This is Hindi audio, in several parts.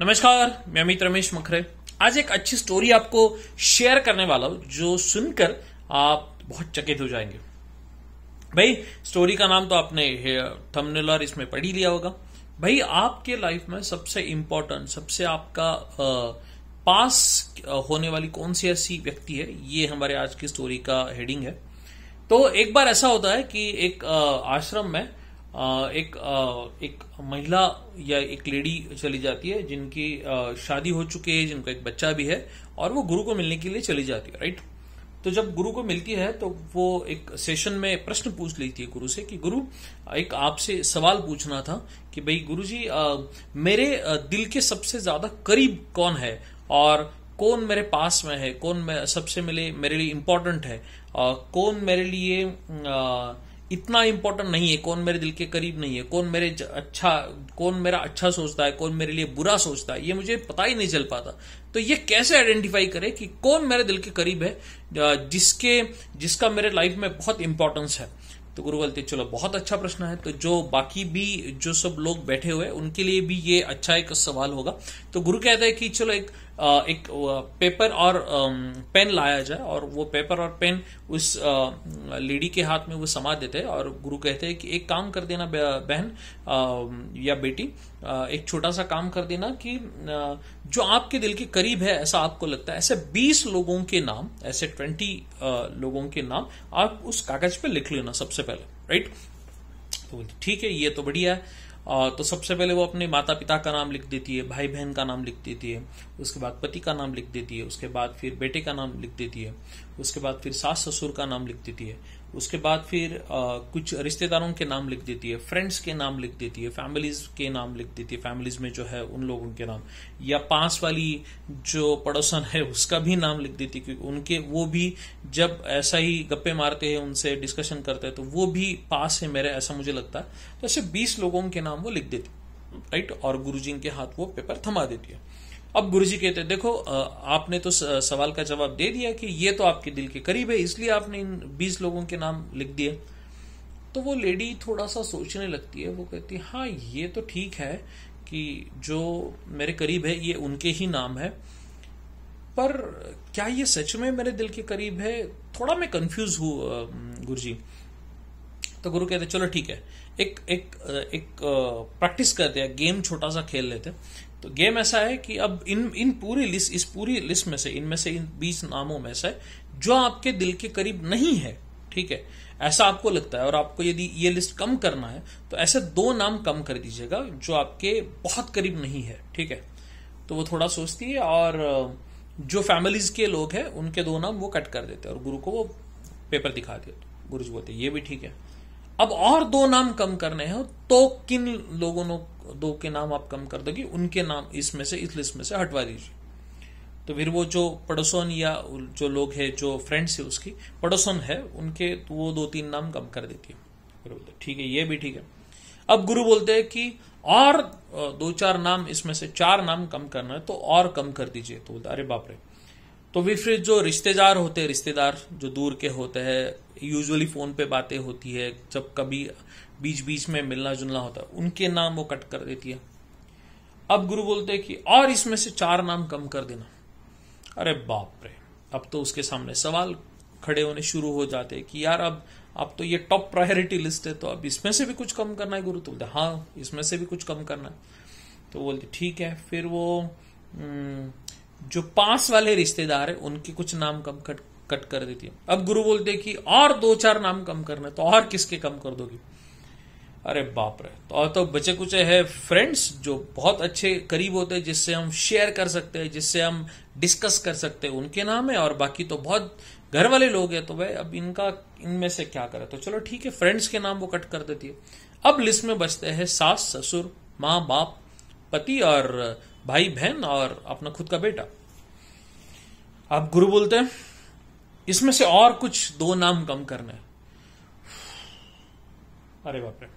नमस्कार मैं अमित रमेश मखरे आज एक अच्छी स्टोरी आपको शेयर करने वाला हूं जो सुनकर आप बहुत चकित हो जाएंगे भाई स्टोरी का नाम तो आपने थंबनेल और इसमें पढ़ ही लिया होगा भाई आपके लाइफ में सबसे इंपॉर्टेंट सबसे आपका आ, पास होने वाली कौन सी ऐसी व्यक्ति है ये हमारे आज की स्टोरी का हेडिंग है तो एक बार ऐसा होता है कि एक आ, आश्रम में एक एक महिला या एक लेडी चली जाती है जिनकी शादी हो चुकी है जिनका एक बच्चा भी है और वो गुरु को मिलने के लिए चली जाती है राइट तो जब गुरु को मिलती है तो वो एक सेशन में प्रश्न पूछ लेती है गुरु से कि गुरु एक आपसे सवाल पूछना था कि भाई गुरु जी आ, मेरे दिल के सबसे ज्यादा करीब कौन है और कौन मेरे पास में है कौन सबसे मिले मेरे लिए इम्पोर्टेंट है आ, कौन मेरे लिए आ, इतना इंपॉर्टेंट नहीं है कौन मेरे दिल के करीब नहीं है कौन मेरे अच्छा कौन मेरा अच्छा सोचता है कौन मेरे लिए बुरा सोचता है ये मुझे पता ही नहीं चल पाता तो ये कैसे आइडेंटिफाई करे कि कौन मेरे दिल के करीब है जिसके जिसका मेरे लाइफ में बहुत इंपॉर्टेंस है तो गुरु बोलते चलो बहुत अच्छा प्रश्न है तो जो बाकी भी जो सब लोग बैठे हुए उनके लिए भी ये अच्छा एक सवाल होगा तो गुरु कहते है कि चलो एक एक पेपर और पेन लाया जाए और वो पेपर और पेन उस लेडी के हाथ में वो समा देते हैं और गुरु कहते हैं कि एक काम कर देना बहन या बेटी एक छोटा सा काम कर देना कि जो आपके दिल के करीब है ऐसा आपको लगता है ऐसे 20 लोगों के नाम ऐसे 20 लोगों के नाम आप उस कागज पे लिख लेना सबसे पहले राइट तो बोलती ठीक है ये तो बढ़िया है और तो सबसे पहले वो अपने माता पिता का नाम लिख देती है भाई बहन का नाम लिख देती है उसके बाद पति का नाम लिख देती है उसके बाद फिर बेटे का नाम लिख देती है उसके बाद फिर सास ससुर का नाम लिख देती है उसके बाद फिर आ, कुछ रिश्तेदारों के नाम लिख देती है फ्रेंड्स के नाम लिख देती है फैमिलीज के नाम लिख देती है फैमिलीज में जो है उन लोगों के नाम या पास वाली जो पड़ोसन है उसका भी नाम लिख देती है क्योंकि उनके वो भी जब ऐसा ही गप्पे मारते हैं उनसे डिस्कशन करते हैं तो वो भी पास है मेरे ऐसा मुझे लगता है तो ऐसे बीस लोगों के नाम वो लिख देती राइट और गुरु के हाथ वो पेपर थमा देती है अब गुरु जी कहते देखो आपने तो सवाल का जवाब दे दिया कि ये तो आपके दिल के करीब है इसलिए आपने इन बीस लोगों के नाम लिख दिए तो वो लेडी थोड़ा सा सोचने लगती है वो कहती है हाँ ये तो ठीक है कि जो मेरे करीब है ये उनके ही नाम है पर क्या ये सच में मेरे दिल के करीब है थोड़ा मैं कंफ्यूज हूं गुरुजी जी तो गुरु कहते चलो ठीक है एक एक एक प्रैक्टिस करते हैं गेम छोटा सा खेल लेते तो गेम ऐसा है कि अब इन इन पूरी लिस्ट इस पूरी लिस्ट में से इनमें से इन बीस नामों में से जो आपके दिल के करीब नहीं है ठीक है ऐसा आपको लगता है और आपको यदि ये लिस्ट कम करना है तो ऐसे दो नाम कम कर दीजिएगा जो आपके बहुत करीब नहीं है ठीक है तो वो थोड़ा सोचती है और जो फैमिलीज के लोग हैं उनके दो नाम वो कट कर देते हैं और गुरु को वो पेपर दिखा दिया गुरु जी बोलते ये भी ठीक है अब और दो नाम कम करने हैं तो किन लोगों दो के नाम आप कम कर दोगे उनके नाम इसमें से इस लिस्ट में से हटवा दीजिए तो फिर वो जो पड़ोसन या जो लोग है जो फ्रेंड्स है उसकी पड़ोसन है उनके तो वो दो तीन नाम कम कर देती है गुरु बोलते ठीक है ये भी ठीक है अब गुरु बोलते हैं कि और दो चार नाम इसमें से चार नाम कम करना है तो और कम कर दीजिए तो बोलते अरे बाप रे तो फिर जो रिश्तेदार होते हैं रिश्तेदार जो दूर के होते हैं यूजुअली फ़ोन पे बातें होती है जब कभी बीच बीच में मिलना जुलना होता है उनके नाम वो कट कर देती है अब गुरु बोलते हैं कि और इसमें से चार नाम कम कर देना अरे बाप रे अब तो उसके सामने सवाल खड़े होने शुरू हो जाते हैं कि यार अब अब तो ये टॉप प्रायोरिटी लिस्ट है तो अब इसमें से भी कुछ कम करना है गुरु तो बोलते हाँ इसमें से भी कुछ कम करना है तो बोलते ठीक है फिर वो न, हम्म, जो पास वाले रिश्तेदार है उनके कुछ नाम कम कट कट कर देती है अब गुरु बोलते हैं कि और दो चार नाम कम करना है तो और किसके कम कर दोगे अरे बाप रे तो और तो बचे कुचे है फ्रेंड्स जो बहुत अच्छे करीब होते हैं जिससे हम शेयर कर सकते हैं जिससे हम डिस्कस कर सकते हैं उनके नाम है और बाकी तो बहुत घर वाले लोग हैं तो भाई अब इनका इनमें से क्या करे तो चलो ठीक है फ्रेंड्स के नाम वो कट कर देती है अब लिस्ट में बचते हैं सास ससुर माँ बाप पति और भाई बहन और अपना खुद का बेटा आप गुरु बोलते हैं इसमें से और कुछ दो नाम कम करने अरे बाप रे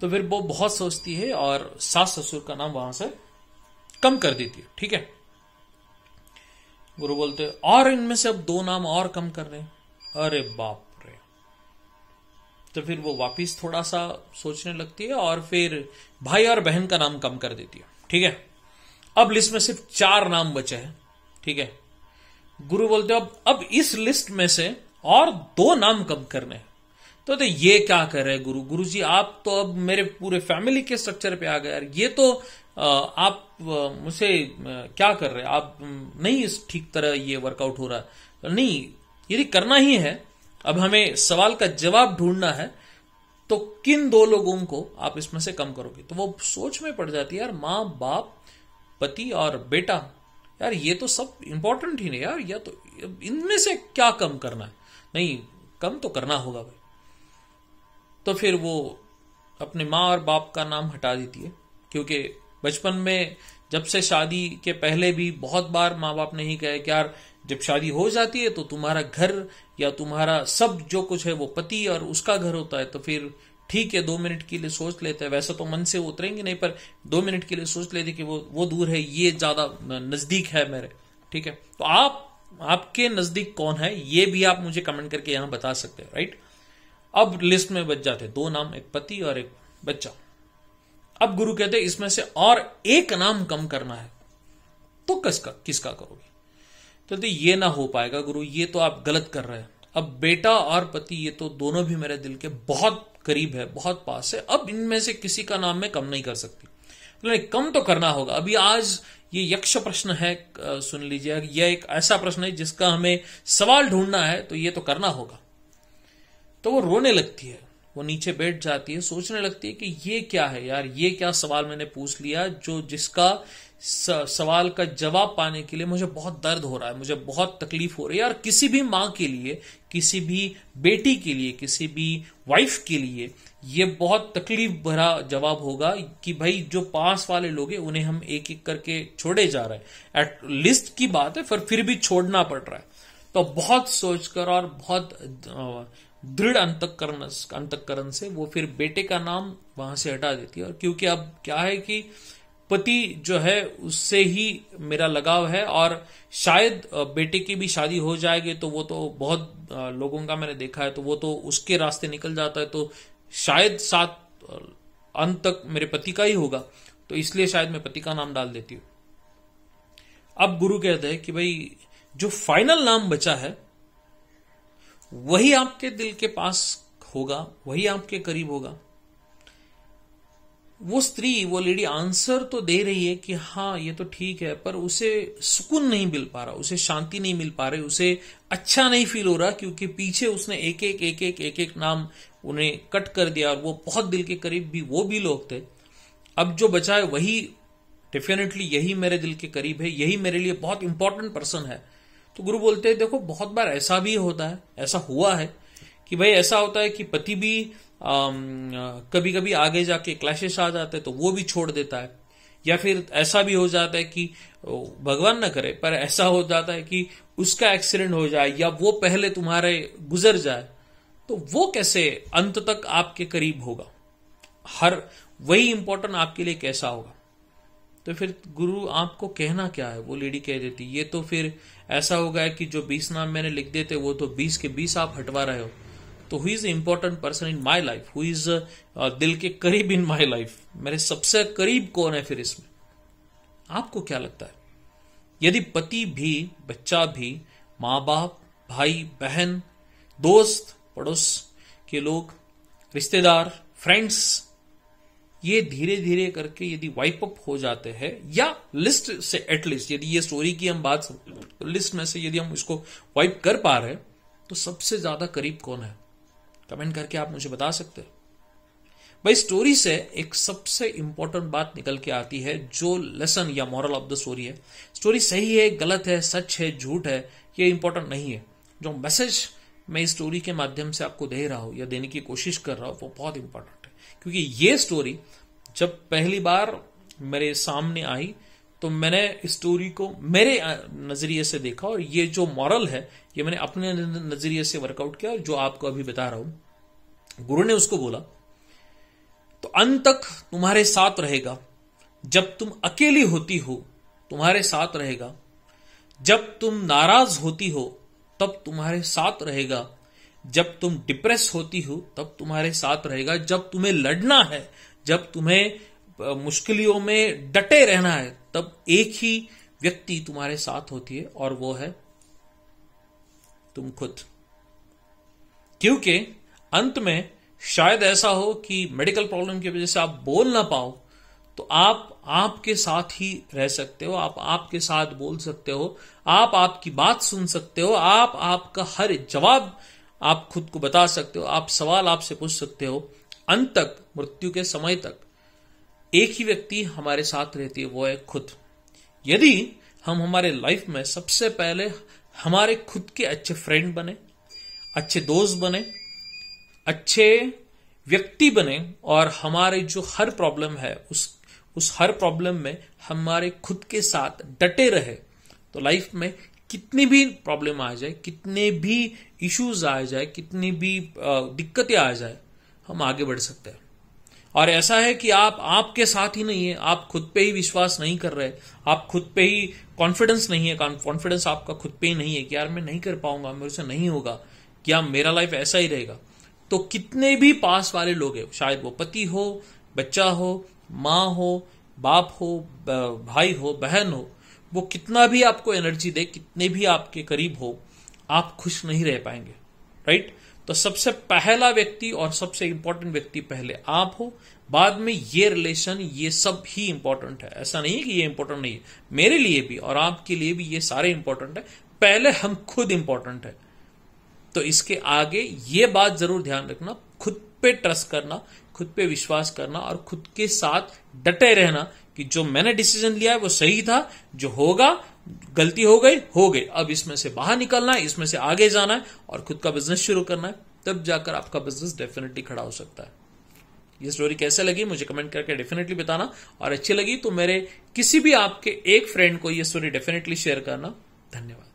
तो फिर वो बहुत सोचती है और सास ससुर का नाम वहां से कम कर देती है ठीक है गुरु बोलते और इनमें से अब दो नाम और कम कर रहे अरे बाप रे तो फिर वो वापिस थोड़ा सा सोचने लगती है और फिर भाई और बहन का नाम कम कर देती है ठीक है अब लिस्ट में सिर्फ चार नाम बचे हैं ठीक है गुरु बोलते हो अब अब इस लिस्ट में से और दो नाम कम करने तो, तो ये क्या कर रहे गुरु गुरु जी आप तो अब मेरे पूरे फैमिली के स्ट्रक्चर पे आ गए यार ये तो आप मुझे क्या कर रहे आप नहीं इस ठीक तरह ये वर्कआउट हो रहा है नहीं यदि करना ही है अब हमें सवाल का जवाब ढूंढना है तो किन दो लोगों को आप इसमें से कम करोगे तो वो सोच में पड़ जाती है यार माँ बाप पति और बेटा यार ये तो सब इंपॉर्टेंट ही नहीं यार या तो इनमें से क्या कम करना है नहीं कम तो करना होगा भाई तो फिर वो अपने माँ और बाप का नाम हटा देती है क्योंकि बचपन में जब से शादी के पहले भी बहुत बार माँ बाप ने ही कहे कि यार जब शादी हो जाती है तो तुम्हारा घर या तुम्हारा सब जो कुछ है वो पति और उसका घर होता है तो फिर ठीक है दो मिनट के लिए सोच लेते हैं वैसा तो मन से उतरेंगे नहीं पर दो मिनट के लिए सोच लेते कि वो वो दूर है ये ज्यादा नजदीक है मेरे ठीक है तो आप आपके नजदीक कौन है ये भी आप मुझे कमेंट करके यहां बता सकते हैं राइट अब लिस्ट में बच जाते दो नाम एक पति और एक बच्चा अब गुरु कहते इसमें से और एक नाम कम करना है तो किसका किसका करोगे चलते ये ना हो पाएगा गुरु ये तो आप गलत कर रहे हैं अब बेटा और पति ये तो दोनों भी मेरे दिल के बहुत करीब है बहुत पास है अब इनमें से किसी का नाम मैं कम नहीं कर सकती नहीं कम तो करना होगा अभी आज ये यक्ष प्रश्न है सुन लीजिए यह एक ऐसा प्रश्न है जिसका हमें सवाल ढूंढना है तो ये तो करना होगा तो वो रोने लगती है वो नीचे बैठ जाती है सोचने लगती है कि ये क्या है यार ये क्या सवाल मैंने पूछ लिया जो जिसका सवाल का जवाब पाने के लिए मुझे बहुत दर्द हो रहा है मुझे बहुत तकलीफ हो रही है और किसी भी माँ के लिए किसी भी बेटी के लिए किसी भी वाइफ के लिए ये बहुत तकलीफ भरा जवाब होगा कि भाई जो पास वाले लोग हैं उन्हें हम एक एक करके छोड़े जा रहे हैं एट लिस्ट की बात है पर फिर भी छोड़ना पड़ रहा है तो बहुत सोचकर और बहुत दृढ़ अंतकरण अंतकरण से वो फिर बेटे का नाम वहां से हटा देती है और क्योंकि अब क्या है कि पति जो है उससे ही मेरा लगाव है और शायद बेटे की भी शादी हो जाएगी तो वो तो बहुत लोगों का मैंने देखा है तो वो तो उसके रास्ते निकल जाता है तो शायद सात अंत तक मेरे पति का ही होगा तो इसलिए शायद मैं पति का नाम डाल देती हूं अब गुरु कहते हैं कि भाई जो फाइनल नाम बचा है वही आपके दिल के पास होगा वही आपके करीब होगा वो स्त्री वो लेडी आंसर तो दे रही है कि हाँ ये तो ठीक है पर उसे सुकून नहीं मिल पा रहा उसे शांति नहीं मिल पा रही उसे अच्छा नहीं फील हो रहा क्योंकि पीछे उसने एक एक एक एक एक एक नाम उन्हें कट कर दिया और वो बहुत दिल के करीब भी वो भी लोग थे अब जो बचा है वही डेफिनेटली यही मेरे दिल के करीब है यही मेरे लिए बहुत इंपॉर्टेंट पर्सन है तो गुरु बोलते हैं देखो बहुत बार ऐसा भी होता है ऐसा हुआ है कि भाई ऐसा होता है कि पति भी Um, कभी कभी आगे जाके क्लैशेस आ जाते हैं तो वो भी छोड़ देता है या फिर ऐसा भी हो जाता है कि भगवान ना करे पर ऐसा हो जाता है कि उसका एक्सीडेंट हो जाए या वो पहले तुम्हारे गुजर जाए तो वो कैसे अंत तक आपके करीब होगा हर वही इंपॉर्टेंट आपके लिए कैसा होगा तो फिर गुरु आपको कहना क्या है वो लेडी कह देती ये तो फिर ऐसा होगा कि जो बीस नाम मैंने लिख देते वो तो बीस के बीस आप हटवा रहे हो तो who is important person in my life who is दिल के करीब इन माई लाइफ मेरे सबसे करीब कौन है फिर इसमें आपको क्या लगता है यदि पति भी बच्चा भी माँ बाप भाई बहन दोस्त पड़ोस के लोग रिश्तेदार फ्रेंड्स ये धीरे धीरे करके यदि वाइप अप हो जाते हैं या लिस्ट से एटलीस्ट यदि ये स्टोरी की हम बात लिस्ट में से यदि हम इसको वाइप कर पा रहे हैं तो सबसे ज्यादा करीब कौन है कमेंट करके आप मुझे बता सकते हैं भाई स्टोरी से एक सबसे इंपॉर्टेंट बात निकल के आती है जो लेसन या मॉरल ऑफ द स्टोरी है स्टोरी सही है गलत है सच है झूठ है ये इंपॉर्टेंट नहीं है जो मैसेज मैं इस स्टोरी के माध्यम से आपको दे रहा हूं या देने की कोशिश कर रहा हूं वो बहुत इंपॉर्टेंट है क्योंकि ये स्टोरी जब पहली बार मेरे सामने आई तो मैंने स्टोरी को मेरे नजरिए से देखा और ये जो मॉरल है ये मैंने अपने नजरिए से वर्कआउट किया और जो आपको अभी बता रहा हूं गुरु ने उसको बोला तो अंत तक तुम्हारे साथ रहेगा जब तुम अकेली होती हो तुम्हारे साथ रहेगा जब तुम नाराज होती हो तब तुम्हारे साथ रहेगा जब तुम डिप्रेस होती हो तब तुम्हारे साथ रहेगा जब तुम्हें लड़ना है जब तुम्हें मुश्किलियों में डटे रहना है तब एक ही व्यक्ति तुम्हारे साथ होती है और वो है तुम खुद क्योंकि अंत में शायद ऐसा हो कि मेडिकल प्रॉब्लम की वजह से आप बोल ना पाओ तो आप आपके साथ ही रह सकते हो आप आपके साथ बोल सकते हो आप आपकी बात सुन सकते हो आप आपका हर जवाब आप खुद को बता सकते हो आप सवाल आपसे पूछ सकते हो अंत तक मृत्यु के समय तक एक ही व्यक्ति हमारे साथ रहती है वो है खुद यदि हम हमारे लाइफ में सबसे पहले हमारे खुद के अच्छे फ्रेंड बने अच्छे दोस्त बने अच्छे व्यक्ति बने और हमारे जो हर प्रॉब्लम है उस उस हर प्रॉब्लम में हमारे खुद के साथ डटे रहे तो लाइफ में कितनी भी प्रॉब्लम आ जाए कितने भी इश्यूज आ जाए कितनी भी दिक्कतें आ जाए हम आगे बढ़ सकते हैं और ऐसा है कि आप आपके साथ ही नहीं है आप खुद पे ही विश्वास नहीं कर रहे आप खुद पे ही कॉन्फिडेंस नहीं है कॉन्फिडेंस आपका खुद पे ही नहीं है कि यार मैं नहीं कर पाऊंगा मेरे से नहीं होगा क्या मेरा लाइफ ऐसा ही रहेगा तो कितने भी पास वाले लोग हैं शायद वो पति हो बच्चा हो माँ हो बाप हो भाई हो बहन हो वो कितना भी आपको एनर्जी दे कितने भी आपके करीब हो आप खुश नहीं रह पाएंगे राइट तो सबसे पहला व्यक्ति और सबसे इंपॉर्टेंट व्यक्ति पहले आप हो बाद में ये रिलेशन ये सब ही इंपॉर्टेंट है ऐसा नहीं कि ये इंपॉर्टेंट नहीं है मेरे लिए भी और आपके लिए भी ये सारे इंपॉर्टेंट है पहले हम खुद इंपॉर्टेंट है तो इसके आगे ये बात जरूर ध्यान रखना खुद पे ट्रस्ट करना खुद पे विश्वास करना और खुद के साथ डटे रहना कि जो मैंने डिसीजन लिया है वो सही था जो होगा गलती हो गई हो गई अब इसमें से बाहर निकलना है इसमें से आगे जाना है और खुद का बिजनेस शुरू करना है तब जाकर आपका बिजनेस डेफिनेटली खड़ा हो सकता है ये स्टोरी कैसे लगी मुझे कमेंट करके डेफिनेटली बताना और अच्छी लगी तो मेरे किसी भी आपके एक फ्रेंड को ये स्टोरी डेफिनेटली शेयर करना धन्यवाद